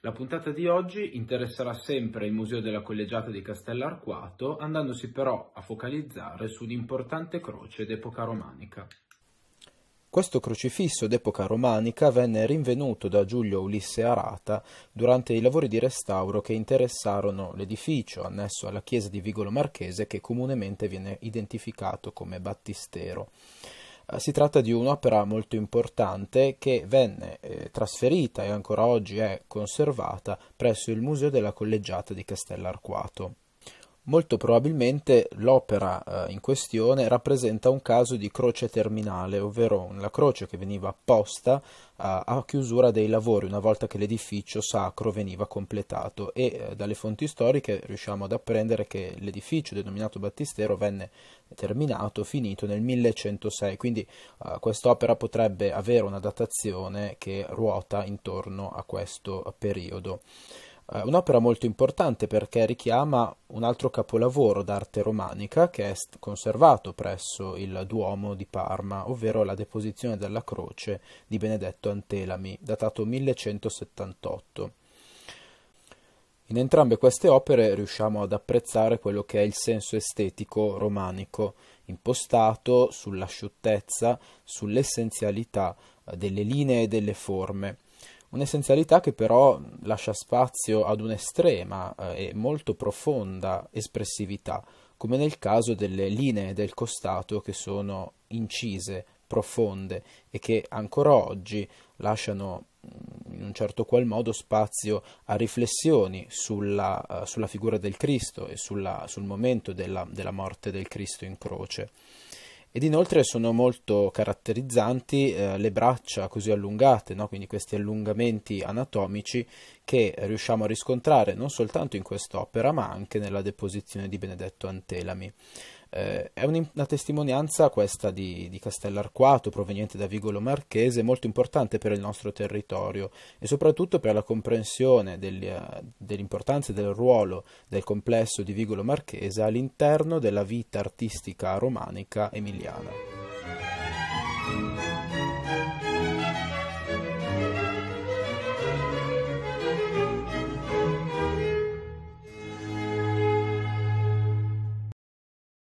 La puntata di oggi interesserà sempre il Museo della Collegiata di Castellarquato, andandosi però a focalizzare su un'importante croce d'epoca romanica. Questo crocifisso d'epoca romanica venne rinvenuto da Giulio Ulisse Arata durante i lavori di restauro che interessarono l'edificio annesso alla chiesa di Vigolo Marchese che comunemente viene identificato come battistero. Eh, si tratta di un'opera molto importante che venne eh, trasferita e ancora oggi è conservata presso il Museo della Collegiata di Castellarquato. Molto probabilmente l'opera eh, in questione rappresenta un caso di croce terminale, ovvero la croce che veniva apposta eh, a chiusura dei lavori una volta che l'edificio sacro veniva completato e eh, dalle fonti storiche riusciamo ad apprendere che l'edificio denominato Battistero venne terminato, finito nel 1106, quindi eh, quest'opera potrebbe avere una datazione che ruota intorno a questo periodo. Eh, un'opera molto importante perché richiama un altro capolavoro d'arte romanica che è conservato presso il Duomo di Parma, ovvero la deposizione della croce di Benedetto Antelami, datato 1178. In entrambe queste opere riusciamo ad apprezzare quello che è il senso estetico romanico, impostato sull'asciuttezza, sull'essenzialità delle linee e delle forme. Un'essenzialità che però lascia spazio ad un'estrema eh, e molto profonda espressività, come nel caso delle linee del costato che sono incise, profonde e che ancora oggi lasciano mm, in un certo qual modo spazio a riflessioni sulla, uh, sulla figura del Cristo e sulla, sul momento della, della morte del Cristo in croce ed inoltre sono molto caratterizzanti eh, le braccia così allungate, no? quindi questi allungamenti anatomici che riusciamo a riscontrare non soltanto in quest'opera ma anche nella deposizione di Benedetto Antelami. Eh, è una testimonianza questa di, di Castellarquato, proveniente da Vigolo Marchese, molto importante per il nostro territorio e soprattutto per la comprensione degli, eh, dell'importanza e del ruolo del complesso di Vigolo Marchese all'interno della vita artistica romanica emiliana.